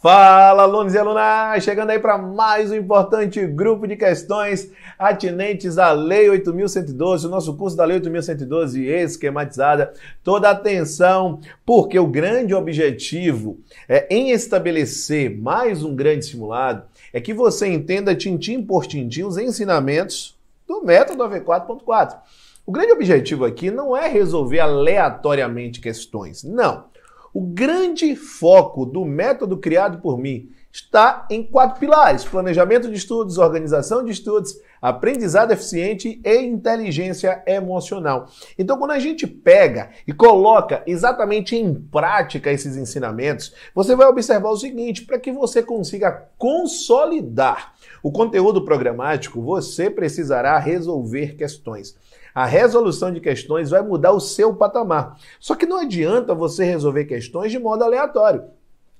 Fala, alunos e alunas! Chegando aí para mais um importante grupo de questões atinentes à Lei 8.112, o nosso curso da Lei 8.112 esquematizada. Toda atenção, porque o grande objetivo é em estabelecer mais um grande simulado é que você entenda tintim por tintim os ensinamentos do método AV4.4. O grande objetivo aqui não é resolver aleatoriamente questões, não. O grande foco do método criado por mim está em quatro pilares: planejamento de estudos, organização de estudos, aprendizado eficiente e inteligência emocional. Então, quando a gente pega e coloca exatamente em prática esses ensinamentos, você vai observar o seguinte: para que você consiga consolidar o conteúdo programático, você precisará resolver questões. A resolução de questões vai mudar o seu patamar. Só que não adianta você resolver questões de modo aleatório.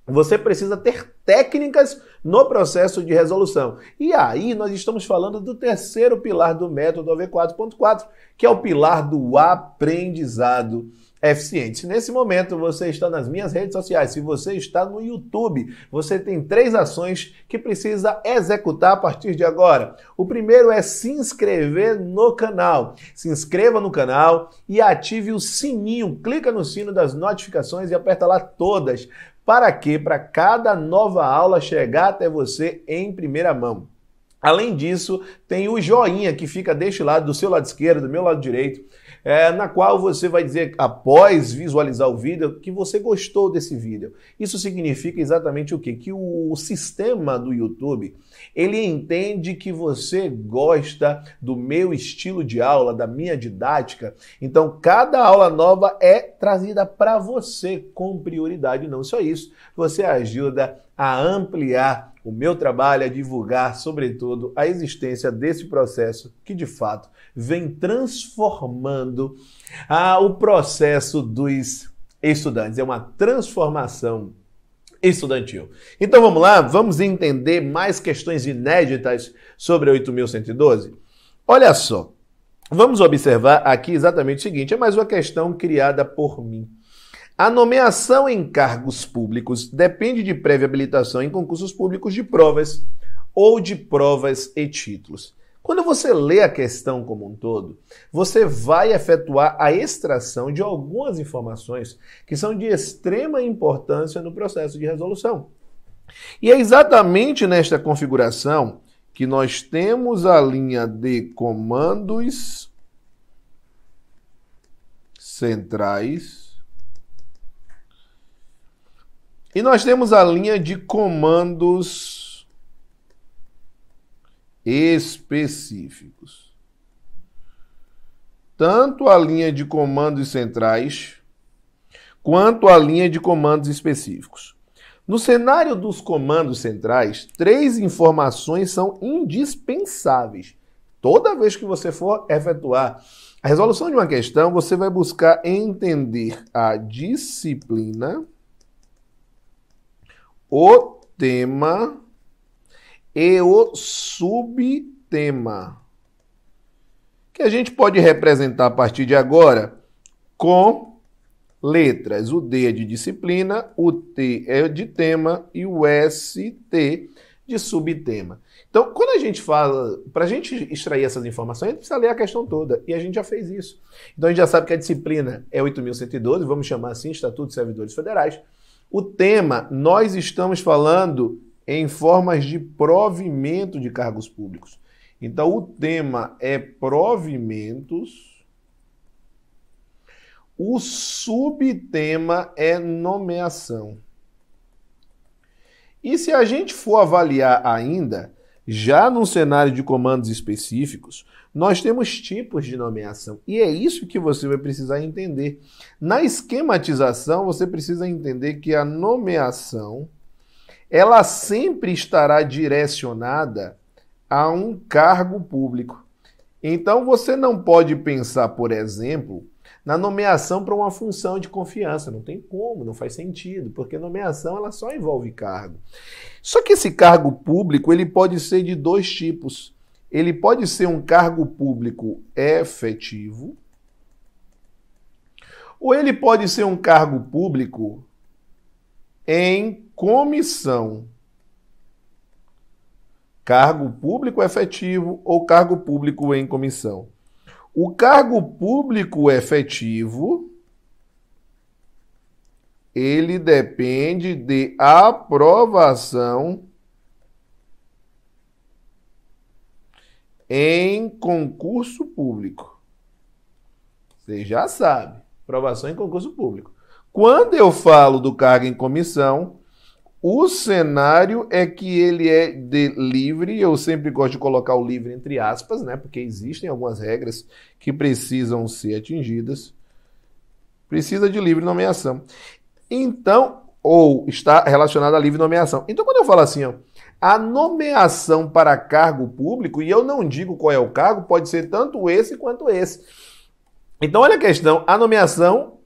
Você precisa ter técnicas no processo de resolução. E aí nós estamos falando do terceiro pilar do método AV4.4, que é o pilar do aprendizado eficientes. Nesse momento, você está nas minhas redes sociais. Se você está no YouTube, você tem três ações que precisa executar a partir de agora. O primeiro é se inscrever no canal. Se inscreva no canal e ative o sininho. Clica no sino das notificações e aperta lá todas. Para que? Para cada nova aula chegar até você em primeira mão. Além disso, tem o joinha que fica deste lado, do seu lado esquerdo, do meu lado direito é, na qual você vai dizer, após visualizar o vídeo, que você gostou desse vídeo. Isso significa exatamente o quê? Que o sistema do YouTube, ele entende que você gosta do meu estilo de aula, da minha didática. Então, cada aula nova é trazida para você com prioridade. Não só isso, você ajuda a ampliar o meu trabalho é divulgar, sobretudo, a existência desse processo que, de fato, vem transformando ah, o processo dos estudantes. É uma transformação estudantil. Então vamos lá, vamos entender mais questões inéditas sobre a 8.112? Olha só, vamos observar aqui exatamente o seguinte: é mais uma questão criada por mim. A nomeação em cargos públicos depende de prévia habilitação em concursos públicos de provas ou de provas e títulos. Quando você lê a questão como um todo, você vai efetuar a extração de algumas informações que são de extrema importância no processo de resolução. E é exatamente nesta configuração que nós temos a linha de comandos centrais e nós temos a linha de comandos específicos. Tanto a linha de comandos centrais quanto a linha de comandos específicos. No cenário dos comandos centrais, três informações são indispensáveis. Toda vez que você for efetuar a resolução de uma questão, você vai buscar entender a disciplina o tema e o subtema, que a gente pode representar a partir de agora com letras. O D é de disciplina, o T é de tema e o ST de subtema. Então, quando a gente fala, para a gente extrair essas informações, a gente precisa ler a questão toda, e a gente já fez isso. Então, a gente já sabe que a disciplina é 8.112, vamos chamar assim, Estatuto de Servidores Federais. O tema, nós estamos falando em formas de provimento de cargos públicos. Então, o tema é provimentos, o subtema é nomeação. E se a gente for avaliar ainda, já num cenário de comandos específicos, nós temos tipos de nomeação e é isso que você vai precisar entender. Na esquematização, você precisa entender que a nomeação ela sempre estará direcionada a um cargo público. Então você não pode pensar, por exemplo, na nomeação para uma função de confiança. Não tem como, não faz sentido, porque nomeação ela só envolve cargo. Só que esse cargo público ele pode ser de dois tipos. Ele pode ser um cargo público efetivo, ou ele pode ser um cargo público em comissão. Cargo público efetivo ou cargo público em comissão. O cargo público efetivo ele depende de aprovação em concurso público. Você já sabe, aprovação em concurso público. Quando eu falo do cargo em comissão, o cenário é que ele é de livre, eu sempre gosto de colocar o livre entre aspas, né? Porque existem algumas regras que precisam ser atingidas. Precisa de livre nomeação. Então, ou está relacionado à livre nomeação. Então, quando eu falo assim, ó, a nomeação para cargo público, e eu não digo qual é o cargo, pode ser tanto esse quanto esse. Então, olha a questão: a nomeação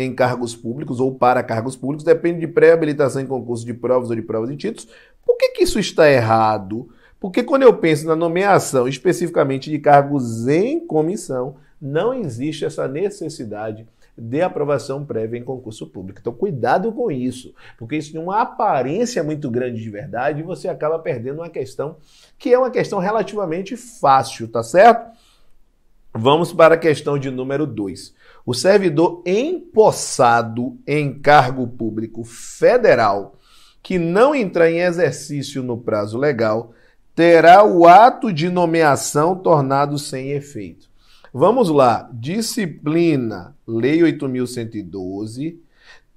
em cargos públicos ou para cargos públicos, depende de pré-habilitação em concurso de provas ou de provas e títulos. Por que, que isso está errado? Porque quando eu penso na nomeação especificamente de cargos em comissão, não existe essa necessidade de aprovação prévia em concurso público. Então, cuidado com isso, porque isso tem uma aparência muito grande de verdade e você acaba perdendo uma questão que é uma questão relativamente fácil, tá certo? Vamos para a questão de número 2. O servidor empossado em cargo público federal que não entrar em exercício no prazo legal terá o ato de nomeação tornado sem efeito. Vamos lá, disciplina, Lei 8112.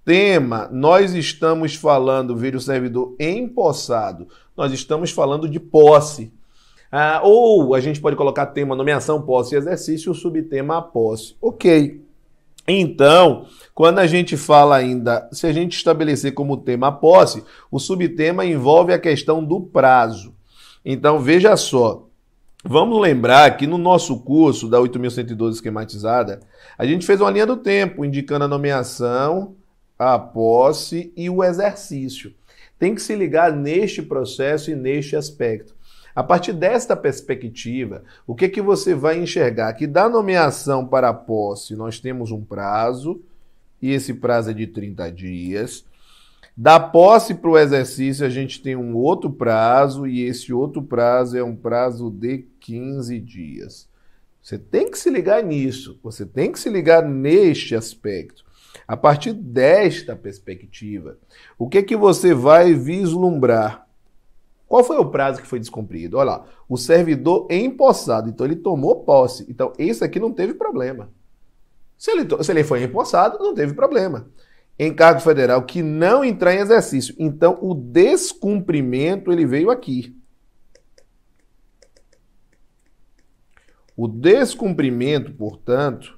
Tema: nós estamos falando, vira o servidor empossado, nós estamos falando de posse. Ah, ou a gente pode colocar tema nomeação, posse e exercício, o subtema posse. Ok. Então, quando a gente fala ainda, se a gente estabelecer como tema a posse, o subtema envolve a questão do prazo. Então, veja só, Vamos lembrar que no nosso curso da 8.112 esquematizada, a gente fez uma linha do tempo indicando a nomeação, a posse e o exercício. Tem que se ligar neste processo e neste aspecto. A partir desta perspectiva, o que é que você vai enxergar? Que da nomeação para a posse, nós temos um prazo, e esse prazo é de 30 dias. Da posse para o exercício, a gente tem um outro prazo, e esse outro prazo é um prazo de 15 dias. Você tem que se ligar nisso, você tem que se ligar neste aspecto. A partir desta perspectiva, o que é que você vai vislumbrar? Qual foi o prazo que foi descumprido? Olha lá, o servidor é empossado, então ele tomou posse. Então, esse aqui não teve problema. Se ele, se ele foi empossado, não teve problema. Encargo federal que não entrar em exercício. Então, o descumprimento ele veio aqui. O descumprimento, portanto,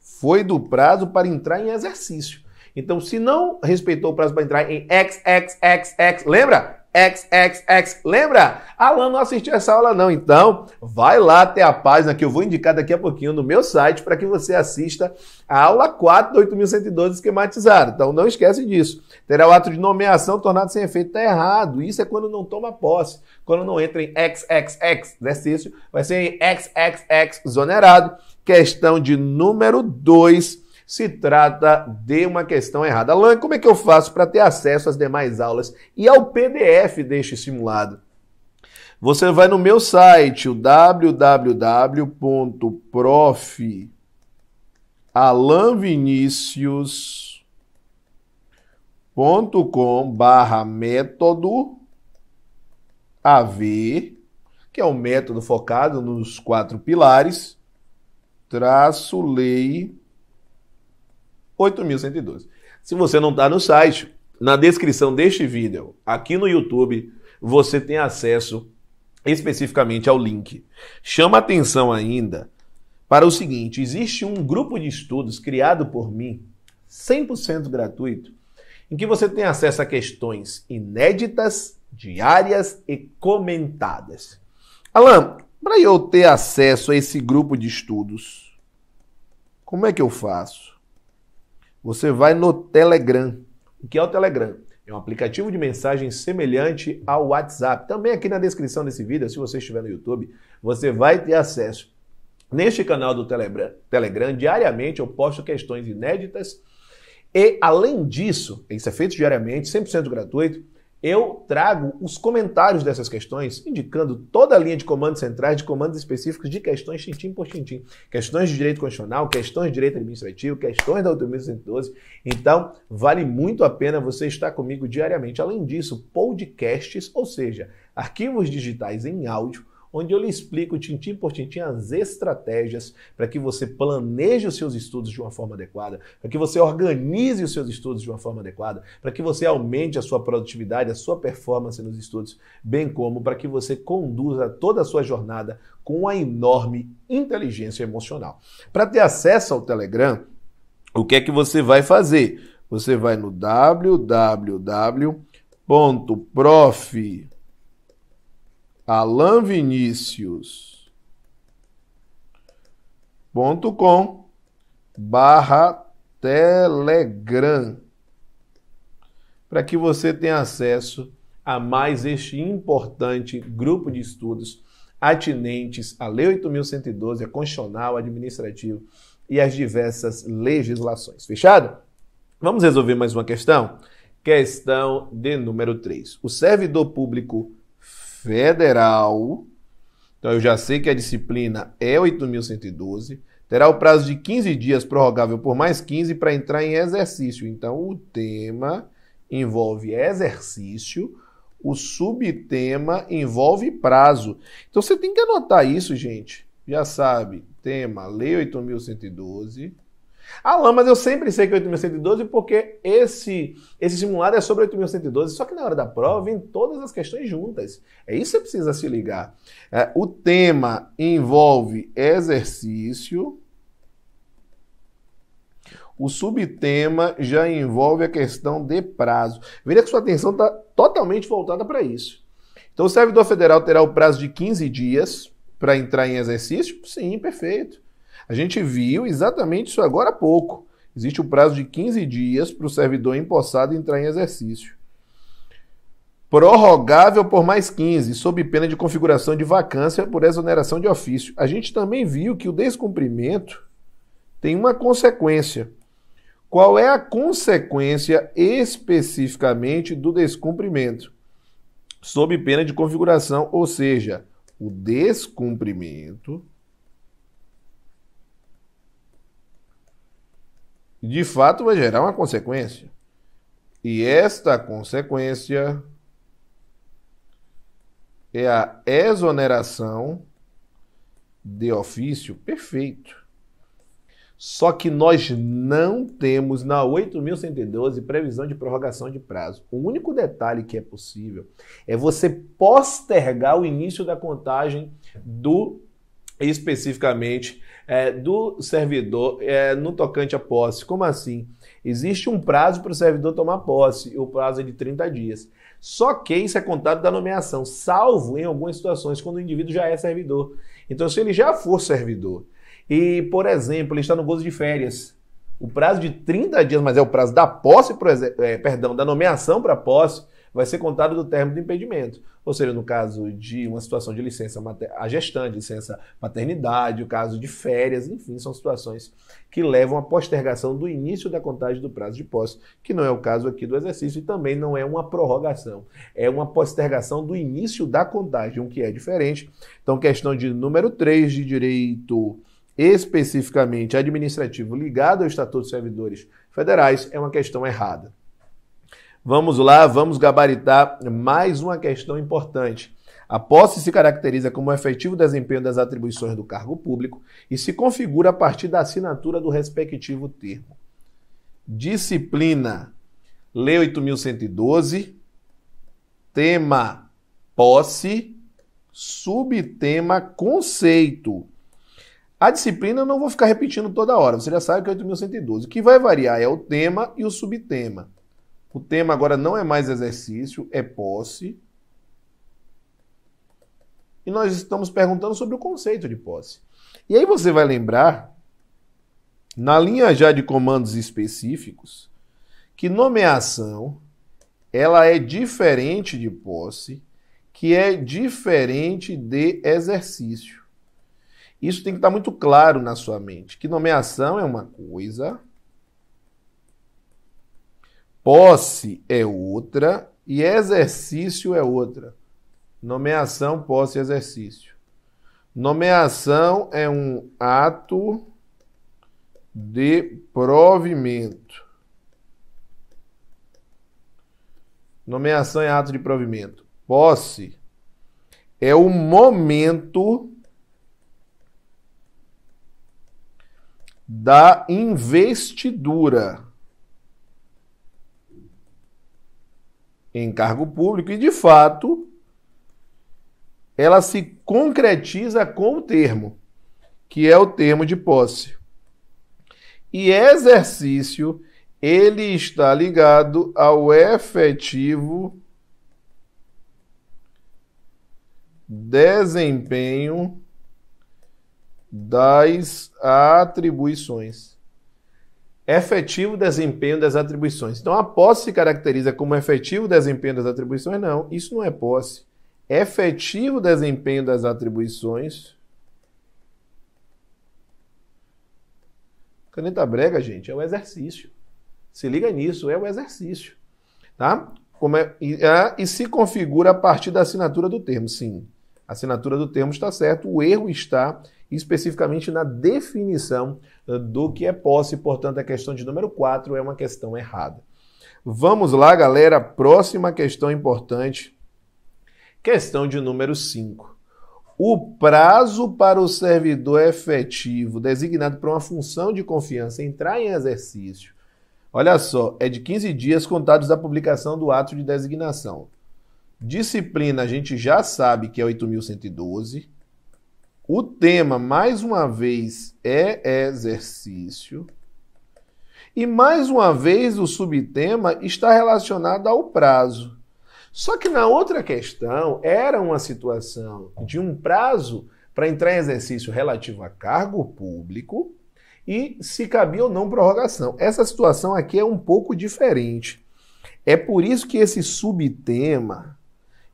foi do prazo para entrar em exercício. Então, se não respeitou o prazo para entrar em XXXX, lembra? XXX. Lembra? Alan não assistiu essa aula não, então vai lá até a página que eu vou indicar daqui a pouquinho no meu site para que você assista a aula 4 do 8112 esquematizado. Então não esquece disso. Terá o ato de nomeação tornado sem efeito. Está errado. Isso é quando não toma posse. Quando não entra em XXX exercício, vai ser em XXX exonerado. Questão de número 2 se trata de uma questão errada. Alan, como é que eu faço para ter acesso às demais aulas e ao PDF deste simulado? Você vai no meu site, o www.profalanvinicius.com.br barra método AV, que é o um método focado nos quatro pilares, traço lei 8.112. Se você não está no site, na descrição deste vídeo, aqui no YouTube, você tem acesso especificamente ao link. Chama atenção ainda para o seguinte: existe um grupo de estudos criado por mim, 100% gratuito, em que você tem acesso a questões inéditas, diárias e comentadas. Alan, para eu ter acesso a esse grupo de estudos, como é que eu faço? você vai no Telegram. O que é o Telegram? É um aplicativo de mensagem semelhante ao WhatsApp. Também aqui na descrição desse vídeo, se você estiver no YouTube, você vai ter acesso. Neste canal do Telegram, Telegram diariamente eu posto questões inéditas e, além disso, isso é feito diariamente, 100% gratuito, eu trago os comentários dessas questões, indicando toda a linha de comandos centrais, de comandos específicos de questões tintim por tintim. Questões de direito constitucional, questões de direito administrativo, questões da autonomia 112. Então, vale muito a pena você estar comigo diariamente. Além disso, podcasts, ou seja, arquivos digitais em áudio, onde eu lhe explico tintim por tintim as estratégias para que você planeje os seus estudos de uma forma adequada, para que você organize os seus estudos de uma forma adequada, para que você aumente a sua produtividade, a sua performance nos estudos, bem como para que você conduza toda a sua jornada com a enorme inteligência emocional. Para ter acesso ao Telegram, o que é que você vai fazer? Você vai no www.prof alanviniciuscom barra Telegram para que você tenha acesso a mais este importante grupo de estudos atinentes à Lei 8.112, a Constitucional, Administrativo e as diversas legislações. Fechado? Vamos resolver mais uma questão? Questão de número 3. O servidor público federal. Então eu já sei que a disciplina é 8.112. Terá o prazo de 15 dias, prorrogável por mais 15, para entrar em exercício. Então o tema envolve exercício, o subtema envolve prazo. Então você tem que anotar isso, gente. Já sabe, tema Lei 8.112, Alan, mas eu sempre sei que é 8.112 porque esse, esse simulado é sobre 8.112, só que na hora da prova vem todas as questões juntas. É isso que você precisa se ligar. É, o tema envolve exercício, o subtema já envolve a questão de prazo. Veja que sua atenção está totalmente voltada para isso. Então, o servidor federal terá o prazo de 15 dias para entrar em exercício? Sim, perfeito. A gente viu exatamente isso agora há pouco. Existe o prazo de 15 dias para o servidor empossado entrar em exercício. Prorrogável por mais 15, sob pena de configuração de vacância por exoneração de ofício. A gente também viu que o descumprimento tem uma consequência. Qual é a consequência especificamente do descumprimento? Sob pena de configuração, ou seja, o descumprimento de fato vai gerar uma consequência. E esta consequência é a exoneração de ofício perfeito. Só que nós não temos na 8.112 previsão de prorrogação de prazo. O único detalhe que é possível é você postergar o início da contagem do especificamente é, do servidor é, no tocante à posse. Como assim? Existe um prazo para o servidor tomar posse, o prazo é de 30 dias. Só que isso é contado da nomeação, salvo em algumas situações quando o indivíduo já é servidor. Então, se ele já for servidor e, por exemplo, ele está no gozo de férias, o prazo de 30 dias, mas é o prazo da posse, é, perdão, da nomeação para posse, vai ser contado do termo do impedimento. Ou seja, no caso de uma situação de licença a gestante, licença maternidade, o caso de férias, enfim, são situações que levam à postergação do início da contagem do prazo de posse, que não é o caso aqui do exercício e também não é uma prorrogação, é uma postergação do início da contagem, o que é diferente. Então, questão de número 3 de direito especificamente administrativo ligado ao Estatuto dos Servidores Federais é uma questão errada. Vamos lá, vamos gabaritar mais uma questão importante. A posse se caracteriza como efetivo desempenho das atribuições do cargo público e se configura a partir da assinatura do respectivo termo. Disciplina Lei 8112, tema posse, subtema conceito. A disciplina eu não vou ficar repetindo toda hora, você já sabe que é 8112. O que vai variar é o tema e o subtema. O tema agora não é mais exercício, é posse. E nós estamos perguntando sobre o conceito de posse. E aí você vai lembrar, na linha já de comandos específicos, que nomeação ela é diferente de posse, que é diferente de exercício. Isso tem que estar muito claro na sua mente, que nomeação é uma coisa, Posse é outra e exercício é outra. Nomeação, posse e exercício. Nomeação é um ato de provimento. Nomeação é ato de provimento. Posse é o momento da investidura. em cargo público e, de fato, ela se concretiza com o termo, que é o termo de posse. E exercício, ele está ligado ao efetivo desempenho das atribuições efetivo desempenho das atribuições. Então, a posse se caracteriza como efetivo desempenho das atribuições? Não, isso não é posse. Efetivo desempenho das atribuições. Caneta brega, gente, é um exercício. Se liga nisso, é um exercício. Tá? Como é, e, é, e se configura a partir da assinatura do termo, sim assinatura do termo está certo, o erro está especificamente na definição eh, do que é posse, portanto, a questão de número 4 é uma questão errada. Vamos lá, galera, próxima questão importante. Questão de número 5. O prazo para o servidor efetivo designado para uma função de confiança entrar em exercício, olha só, é de 15 dias contados da publicação do ato de designação. Disciplina, a gente já sabe que é 8.112. O tema, mais uma vez, é exercício. E mais uma vez, o subtema está relacionado ao prazo. Só que na outra questão, era uma situação de um prazo para entrar em exercício relativo a cargo público e se cabia ou não prorrogação. Essa situação aqui é um pouco diferente. É por isso que esse subtema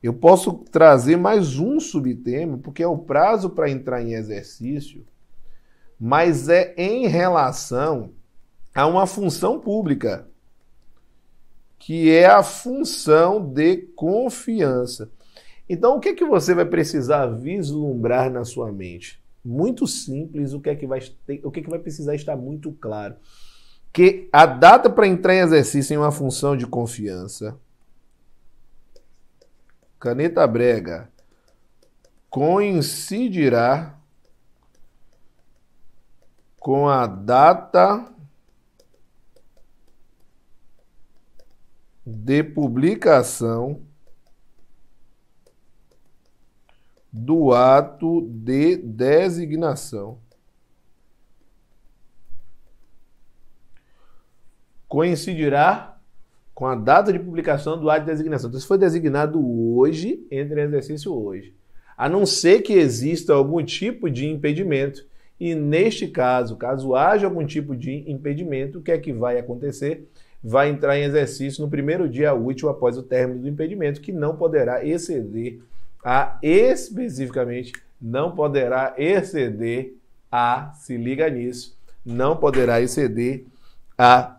eu posso trazer mais um subtema, porque é o prazo para entrar em exercício, mas é em relação a uma função pública, que é a função de confiança. Então, o que é que você vai precisar vislumbrar na sua mente? Muito simples, o que é que vai, ter, o que é que vai precisar estar muito claro? Que a data para entrar em exercício em uma função de confiança Caneta Brega coincidirá com a data de publicação do ato de designação. Coincidirá com a data de publicação do ato de designação. Então, se foi designado hoje, entra em exercício hoje. A não ser que exista algum tipo de impedimento. E neste caso, caso haja algum tipo de impedimento, o que é que vai acontecer? Vai entrar em exercício no primeiro dia útil após o término do impedimento, que não poderá exceder a especificamente não poderá exceder a, se liga nisso, não poderá exceder a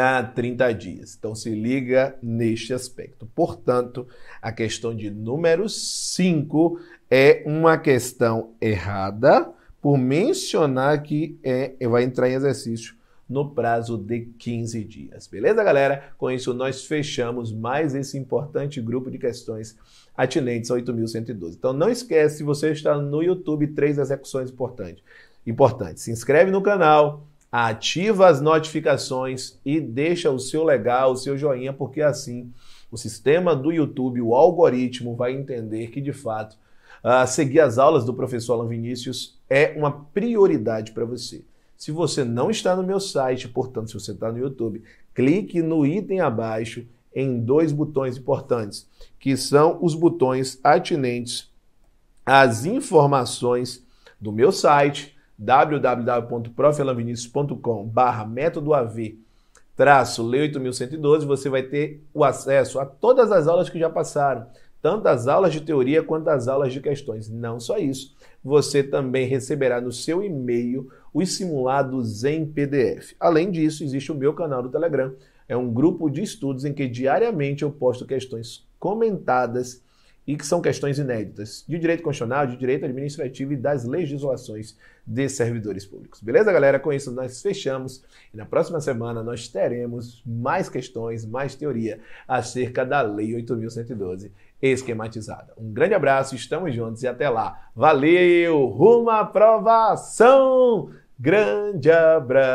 a 30 dias. Então se liga neste aspecto. Portanto, a questão de número 5 é uma questão errada por mencionar que é, vai entrar em exercício no prazo de 15 dias. Beleza, galera? Com isso, nós fechamos mais esse importante grupo de questões atinentes a 8.112. Então, não esquece, se você está no YouTube, três execuções importantes. Importante. Se inscreve no canal, ativa as notificações e deixa o seu legal, o seu joinha, porque assim o sistema do YouTube, o algoritmo, vai entender que de fato uh, seguir as aulas do professor Alan Vinícius é uma prioridade para você. Se você não está no meu site, portanto, se você está no YouTube, clique no item abaixo em dois botões importantes, que são os botões atinentes às informações do meu site www.profelanvinicius.com barra método AV traço Lei 8.112, você vai ter o acesso a todas as aulas que já passaram, tanto as aulas de teoria quanto as aulas de questões. Não só isso, você também receberá no seu e-mail os simulados em PDF. Além disso, existe o meu canal do Telegram, é um grupo de estudos em que diariamente eu posto questões comentadas e que são questões inéditas de direito constitucional, de direito administrativo e das legislações de servidores públicos. Beleza, galera? Com isso nós fechamos e na próxima semana nós teremos mais questões, mais teoria acerca da Lei 8112 esquematizada. Um grande abraço, estamos juntos e até lá. Valeu! Rumo à aprovação! Grande abraço!